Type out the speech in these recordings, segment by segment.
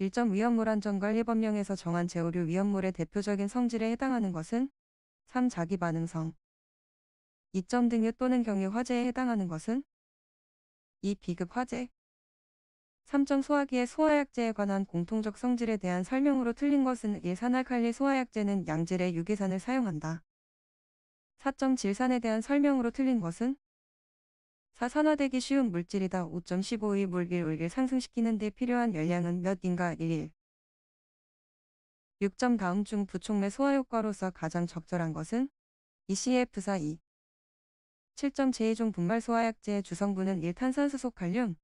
일정 위험물 안전관 해법령에서 정한 제오류 위험물의 대표적인 성질에 해당하는 것은 3. 자기반응성 2 등유 또는 경유 화재에 해당하는 것은 2. 비급 화재 3 소화기의 소화약제에 관한 공통적 성질에 대한 설명으로 틀린 것은 1. 산알칼리 소화약제는 양질의 유기산을 사용한다. 4 질산에 대한 설명으로 틀린 것은 사산화되기 쉬운 물질이다. 5.15의 물질 을을 상승시키는 데 필요한 열량은 몇인가? 1. 6점 다음 중부총매 소화 효과로서 가장 적절한 것은 ECF4 2. 7점 제2종 분말 소화약제의 주성분은 1탄산수소 칼륨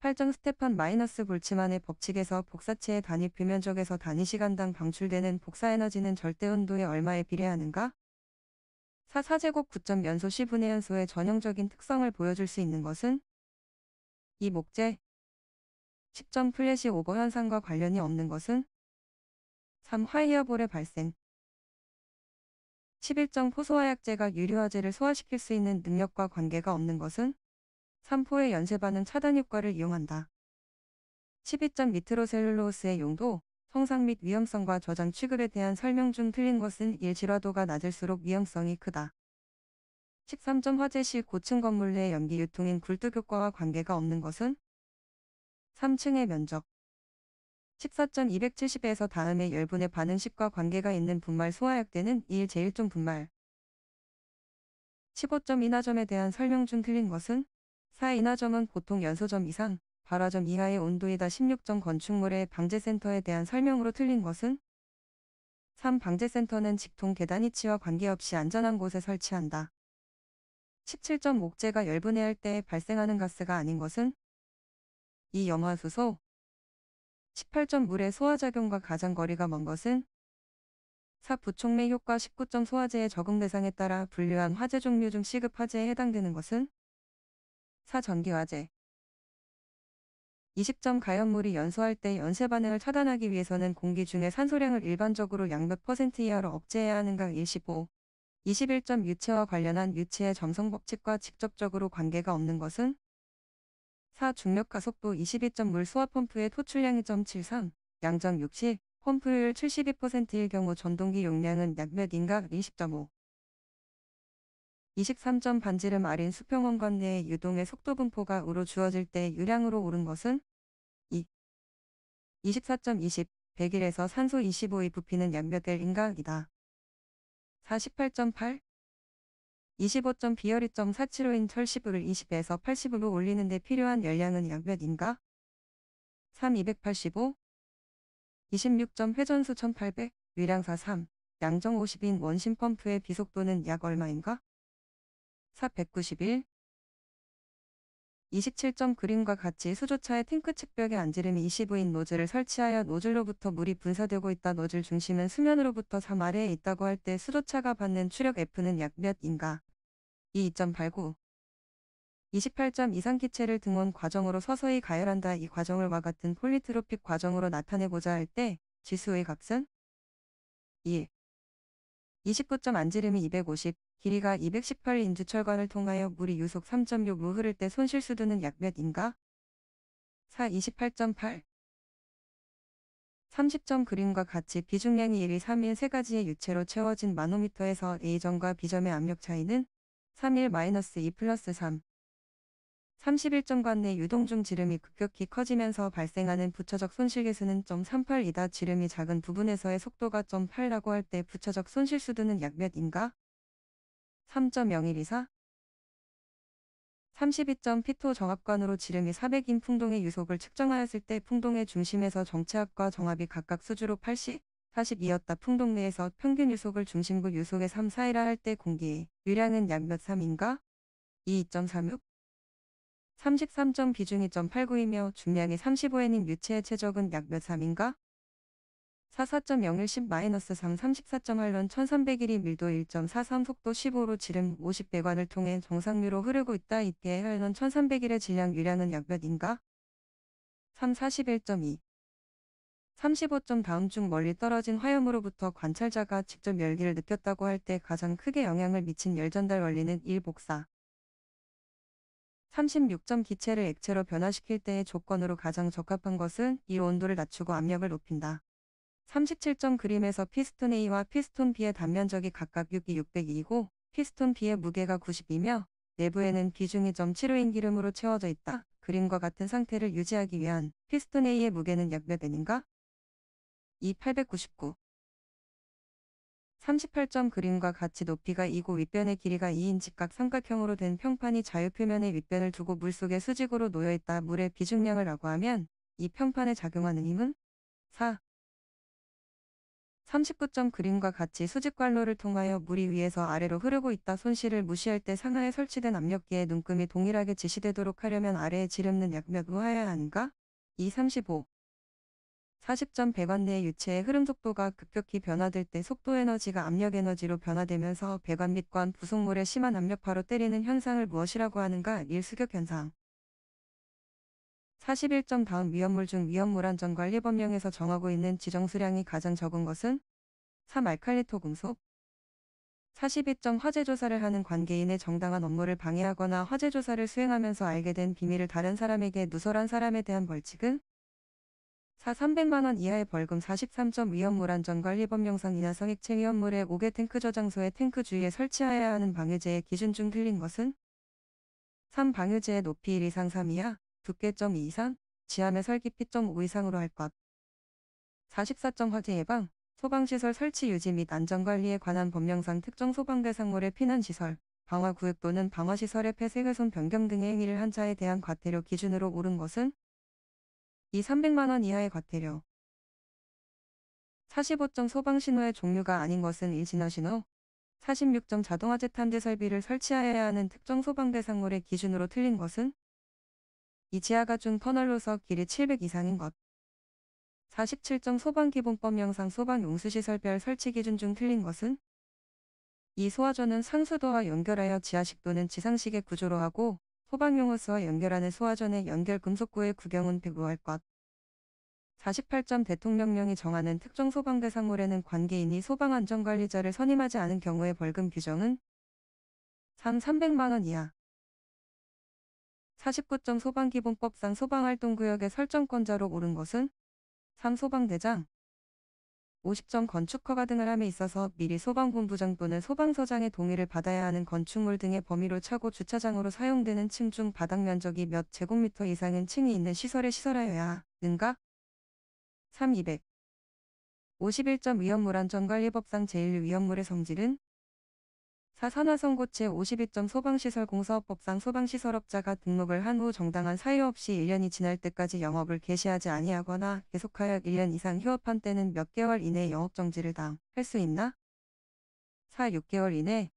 8점 스테판 마이너스 볼츠만의 법칙에서 복사체의 단위 표면적에서 단위 시간당 방출되는 복사에너지는 절대 온도에 얼마에 비례하는가? 4사제곱 9점 연소 10분의 연소의 전형적인 특성을 보여줄 수 있는 것은 이 목재 10점 플래시 오버 현상과 관련이 없는 것은 3. 화이어볼의 발생 11정 포소화약제가 유류화제를 소화시킬 수 있는 능력과 관계가 없는 것은 3포의 연쇄반응 차단 효과를 이용한다. 12점 미트로셀룰로스의 용도 통상및 위험성과 저장 취급에 대한 설명 중 틀린 것은 예지라도가 낮을수록 위험성이 크다. 13점 화재 시 고층 건물 내 연기 유통인 굴뚝 효과와 관계가 없는 것은 3층의 면적 14.270에서 다음의 열분의 반응식과 관계가 있는 분말 소화약대는 1 제1종 분말 15점 인하점에 대한 설명 중 틀린 것은 4 인하점은 보통 연소점 이상 발화점 이하의 온도이다 16종 건축물의 방제센터에 대한 설명으로 틀린 것은 3. 방제센터는 직통 계단 위치와 관계없이 안전한 곳에 설치한다. 17점 목재가 열분해할 때 발생하는 가스가 아닌 것은 2. 염화수소 18점 물의 소화작용과 가장 거리가 먼 것은 4. 부총매 효과 19점 소화제의 적응 대상에 따라 분류한 화재 종류 중시급 화재에 해당되는 것은 4. 전기화재 2 0점 가연물이 연소할 때 연쇄 반응을 차단하기 위해서는 공기 중의 산소량을 일반적으로 양 몇 퍼센트 이하로 억제해야 하는가 115. 21점 유체와 관련한 유체의 점성 법칙과 직접적으로 관계가 없는 것은 4. 중력 가속도 22점 물 소화 펌프의 토출량 2.73, 양점 60, 펌프율 72%일 경우 전동기 용량은 약 몇 인가 20.5. 23점 반지름 아린 수평원 건내의 유동의 속도 분포가 우로 주어질 때 유량으로 오른 것은 2. 24.20 100일에서 산소 25의 부피는 양몇겔 인가이다. 48.8 25점 비열이.475인 철시부를 20에서 80으로 올리는데 필요한 열량은 양몇인가? 3 285 26점 회전수 1800 위량 43 양정 50인 원심 펌프의 비속도는 약 얼마인가? 491 27점 그림과 같이 수조차의 탱크 측벽에 안지름 이 25인 노즐을 설치하여 노즐로부터 물이 분사되고 있다. 노즐 중심은 수면으로부터 3 아래에 있다고 할 때 수조차가 받는 추력 F는 약 몇인가? 2.89 28점 이상 기체를 등원 과정으로 서서히 가열한다. 이 과정을 와 같은 폴리트로픽 과정으로 나타내고자 할 때 지수의 값은 1. 29점 안지름이 250, 길이가 218인즈 철관을 통하여 물이 유속 3 6무 흐를 때 손실 수두는 약 몇인가? 4. 28.8 30점 그림과 같이 비중량이 1, 위 3일 3 가지의 유체로 채워진 마노미터에서 A점과 B점의 압력 차이는 3일 마이너스 2 플러스 3. 31점관 내 유동 중 지름이 급격히 커지면서 발생하는 부처적 손실계수는 0.38이다. 지름이 작은 부분에서의 속도가 0.8라고 할 때 부처적 손실수두는 약 몇인가? 3 0 1 2 4 32.피토 정압관으로 지름이 400인 풍동의 유속을 측정하였을 때 풍동의 중심에서 정체압과 정압이 각각 수주로 80, 42였다. 풍동 내에서 평균 유속을 중심부 유속의 3, 4이라 할 때 공기의 유량은 약 몇 3인가? 2.36 33. 비중이 2.89이며 중량이 35N인 유체의 체적은 약 몇 3인가? 44.01 10-3 34.8론 1301이 밀도 1.43 속도 15로 지름 50배관을 통해 정상류로 흐르고 있다. 이때 혈론 1301의 질량 유량은 약몇인가? 341.2 35점 다음 중 멀리 떨어진 화염으로부터 관찰자가 직접 열기를 느꼈다고 할 때 가장 크게 영향을 미친 열전달 원리는 1복사 36점 기체를 액체로 변화시킬 때의 조건으로 가장 적합한 것은 이 온도를 낮추고 압력을 높인다. 37점 그림에서 피스톤 A와 피스톤 B의 단면적이 각각 6이 602이고 피스톤 B의 무게가 90이며 내부에는 비중이 0.75인 기름으로 채워져 있다. 그림과 같은 상태를 유지하기 위한 피스톤 A의 무게는 약몇 N인가? 2899 38점 그림과 같이 높이가 2고 윗변의 길이가 2인 직각 삼각형으로 된 평판이 자유 표면의 윗변을 두고 물속에 수직으로 놓여있다 물의 비중량을 라고 하면 이 평판에 작용하는 힘은 4 39점 그림과 같이 수직관로를 통하여 물이 위에서 아래로 흐르고 있다 손실을 무시할 때 상하에 설치된 압력기의 눈금이 동일하게 지시되도록 하려면 아래에 지름는 약몇으 하여야 하는가? 235. 40점 1 0내 유체의 흐름 속도가 급격히 변화될 때 속도 에너지가 압력 에너지로 변화되면서 배관 밑관 부속물에 심한 압력파로 때리는 현상을 무엇이라고 하는가? 일수격 현상. 41점 다음 위험물 중 위험물 안전관리 법령에서 정하고 있는 지정 수량이 가장 적은 것은 3. 알칼리토 금속 42점 화재 조사를 하는 관계인의 정당한 업무를 방해하거나 화재 조사를 수행하면서 알게 된 비밀을 다른 사람에게 누설한 사람에 대한 벌칙은 4. 300만원 이하의 벌금 43점 위험물 안전관리 법령상 인하 성액체 위험물의 5개 탱크 저장소에 탱크 주위에 설치하여야 하는 방해제의 기준 중 틀린 것은 3. 방해제의 높이 1 이상 3 이하 두께 2 이상, 지하매 설계 P.5 이상으로 할 것. 44점 화재 예방, 소방시설 설치 유지 및 안전관리에 관한 법령상 특정 소방대상물의 피난시설, 방화구역 또는 방화시설의 폐쇄훼손 변경 등의 행위를 한 자에 대한 과태료 기준으로 오른 것은 이 300만원 이하의 과태료. 45점 소방신호의 종류가 아닌 것은 일진화신호, 46점 자동화재 탄지 설비를 설치하여야 하는 특정 소방대상물의 기준으로 틀린 것은 이 지하가 준 터널로서 길이 700 이상인 것. 47정 소방기본법 영상 소방용수시설별 설치기준 중 틀린 것은 이 소화전은 상수도와 연결하여 지하식 도는 지상식의 구조로 하고 소방용호수와 연결하는 소화전의 연결 금속구의 구경은 비부할 것. 48점 대통령령이 정하는 특정 소방대 상물에는 관계인이 소방안전관리자를 선임하지 않은 경우의 벌금 규정은 3. 300만원 이하 4 9점 소방기본법상 소방활동구역의 설정권자로 오른 것은 3소방대장, 50점 건축허가 등을 함에 있어서 미리 소방본부장 또는 소방서장의 동의를 받아야 하는 건축물 등의 범위로 차고 주차장으로 사용되는 층 중 바닥 면적이 몇 제곱미터 이상은 층이 있는 시설에 시설하여야 는가? 3. 200. 51점 위험물 안전관리법상 제1 위험물의 성질은 산하성고체 52점 소방시설 공사업법상 소방시설업자가 등록을 한 후 정당한 사유 없이 1년이 지날 때까지 영업을 개시하지 아니하거나 계속하여 1년 이상 휴업한 때는 몇 개월 이내 영업정지를 당할 수 있나? 4. 6개월 이내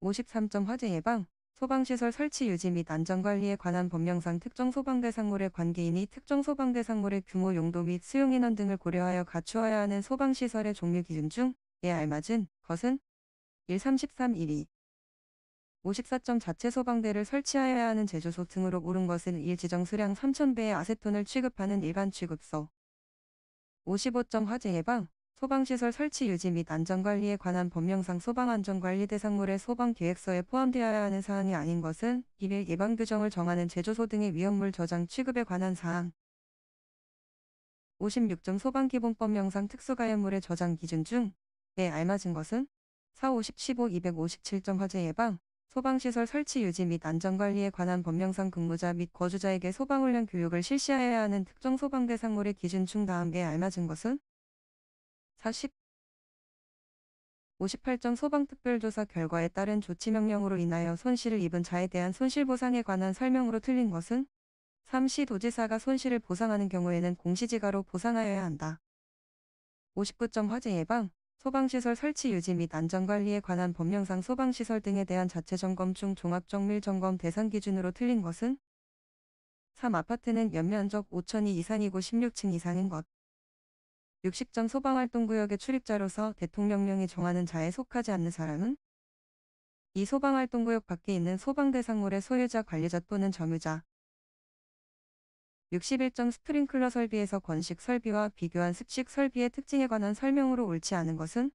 53점 화재 예방 소방시설 설치 유지 및 안전관리에 관한 법령상 특정 소방대상물의 관계인이 특정 소방대상물의 규모 용도 및 수용인원 등을 고려하여 갖추어야 하는 소방시설의 종류 기준 중에 알맞은 것은 133 1위 54점 자체 소방대를 설치하여야 하는 제조소 등으로 오른 것은 일 지정 수량 3,000배의 아세톤을 취급하는 일반 취급소. 55점 화재 예방, 소방시설 설치 유지 및 안전관리에 관한 법령상 소방안전관리 대상물의 소방계획서에 포함되어야 하는 사항이 아닌 것은 1일 예방 규정을 정하는 제조소 등의 위험물 저장 취급에 관한 사항. 56점 소방기본법명상 특수가해물의 저장 기준 중에 알맞은 것은 4 5 1 5 257정 화재 예방, 소방시설 설치 유지 및 안전관리에 관한 법령상 근무자 및 거주자에게 소방훈련 교육을 실시하여야 하는 특정 소방대 상물의 기준 중다음게 알맞은 것은 40 58점 소방특별조사 결과에 따른 조치명령으로 인하여 손실을 입은 자에 대한 손실보상에 관한 설명으로 틀린 것은 3시 도지사가 손실을 보상하는 경우에는 공시지가로 보상하여야 한다. 59점 화재 예방 소방시설 설치 유지 및 안전관리에 관한 법령상 소방시설 등에 대한 자체점검 중 종합정밀점검 대상 기준으로 틀린 것은 3. 아파트는 연면적 5천이 이상이고 16층 이상인 것. 6 0점 소방활동구역의 출입자로서 대통령령이 정하는 자에 속하지 않는 사람은 이 소방활동구역 밖에 있는 소방대상물의 소유자 관리자 또는 점유자, 61종 스프링클러 설비에서 건식 설비와 비교한 습식 설비의 특징에 관한 설명으로 옳지 않은 것은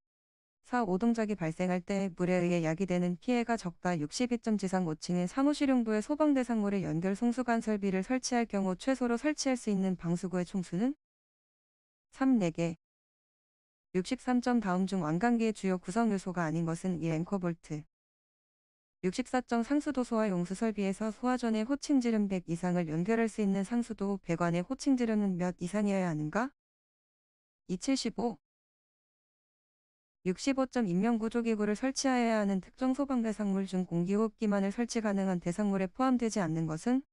4. 오동작이 발생할 때 물에 의해 야기되는 피해가 적다 62점 지상 5층의 사무실용부의 소방대상물의 연결 송수관 설비를 설치할 경우 최소로 설치할 수 있는 방수구의 총수는 3. 4개 63점 다음 중 완강기의 주요 구성 요소가 아닌 것은 이 앵커볼트 64정 상수도소와 용수설비에서 소화전의 호칭지름 100 이상을 연결할 수 있는 상수도 100안의 호칭지름은 몇 이상이어야 하는가? 275 65점 인명구조기구를 설치하여야 하는 특정 소방대상물 중 공기호흡기만을 설치 가능한 대상물에 포함되지 않는 것은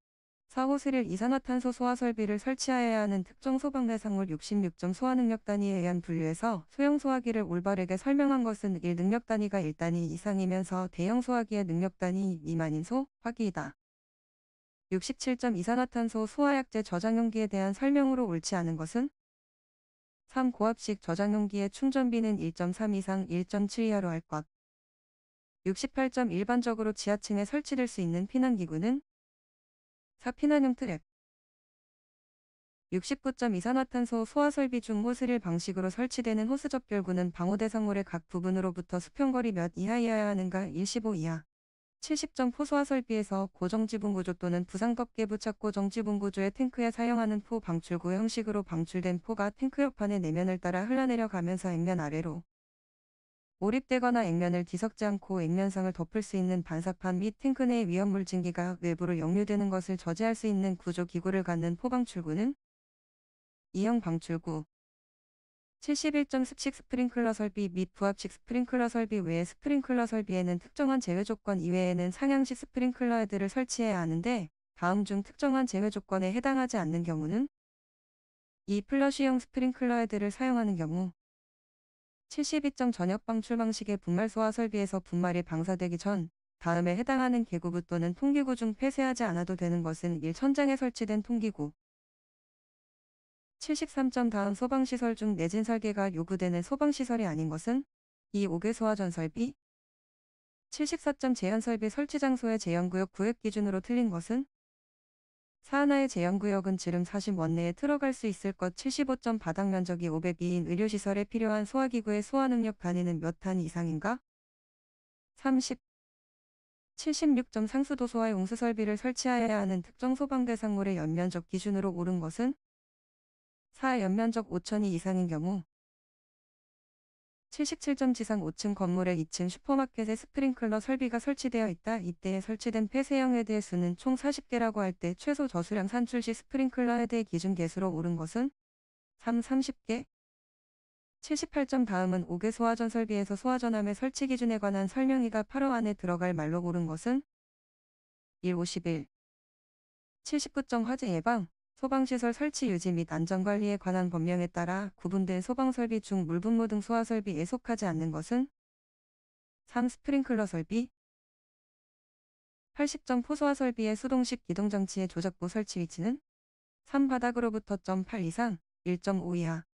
4호스일 이산화탄소 소화 설비를 설치하여야 하는 특정 소방대 상물 66점 소화 능력 단위에 의한 분류에서 소형 소화기를 올바르게 설명한 것은 1 능력 단위가 1단위 이상이면서 대형 소화기의 능력 단위 미만인 소화기이다. 67점 이산화탄소 소화약제 저장용기에 대한 설명으로 옳지 않은 것은 3. 고압식 저장용기의 충전비는 1.3 이상 1.7 이하로 할 것. 68점 일반적으로 지하층에 설치될 수 있는 피난기구는 사피나뮨 트랩 6 9 2산화탄소 소화설비 중 호스릴 방식으로 설치되는 호스 접결구는 방호대상물의 각 부분으로부터 수평거리 몇 이하여야 하는가 1 5 이하 7 0 4소화설비에서 고정지붕 구조 또는 부상덮개 부착 고정지붕 구조의 탱크에 사용하는 포 방출구 형식으로 방출된 포가 탱크 옆판의 내면을 따라 흘러내려가면서 액면 아래로 몰입되거나 액면을 뒤섞지 않고 액면상을 덮을 수 있는 반사판 및 탱크 내의 위험물 증기가 외부로 역류되는 것을 저지할 수 있는 구조 기구를 갖는 포방출구는 2형 방출구 71점 습식 스프링클러 설비 및 부합식 스프링클러 설비 외에 스프링클러 설비에는 특정한 제외 조건 이외에는 상향식 스프링클러 헤드를 설치해야 하는데 다음 중 특정한 제외 조건에 해당하지 않는 경우는 2 플러시형 스프링클러 헤드를 사용하는 경우 72정 전역 방출 방식의 분말 소화 설비에서 분말이 방사되기 전 다음에 해당하는 개구부 또는 통기구 중 폐쇄하지 않아도 되는 것은 1. 천장에 설치된 통기구 73점 다음 소방시설 중 내진 설계가 요구되는 소방시설이 아닌 것은 2. 옥외 소화 전설비 74점 제한 설비 설치 장소의 제한구역 구획 기준으로 틀린 것은 사하나의 제형구역은 지름 40원내에 틀어갈 수 있을 것 75점 바닥 면적이 502인 의료시설에 필요한 소화기구의 소화능력 단위는 몇단 이상인가? 30. 76점 상수도소와 용수설비를 설치하여야 하는 특정 소방대상물의 연면적 기준으로 오른 것은 4. 연면적 5천이 이상인 경우 77점 지상 5층 건물의 2층 슈퍼마켓에 스프링클러 설비가 설치되어 있다. 이때에 설치된 폐쇄형 헤드의 수는 총 40개라고 할 때 최소 저수량 산출 시 스프링클러 헤드의 기준 개수로 오른 것은 3, 30개. 78점 다음은 5개 소화전 설비에서 소화전함의 설치 기준에 관한 설명이가 8호 안에 들어갈 말로 고른 것은 1, 51. 79점 화재 예방. 소방시설 설치 유지 및 안전관리에 관한 법령에 따라 구분된 소방설비 중 물분모 등 소화설비에 속하지 않는 것은 3. 스프링클러 설비 80점 포소화 설비의 수동식 기동장치의 조작부 설치 위치는 3 바닥으로부터 0.8 이상 1.5 이하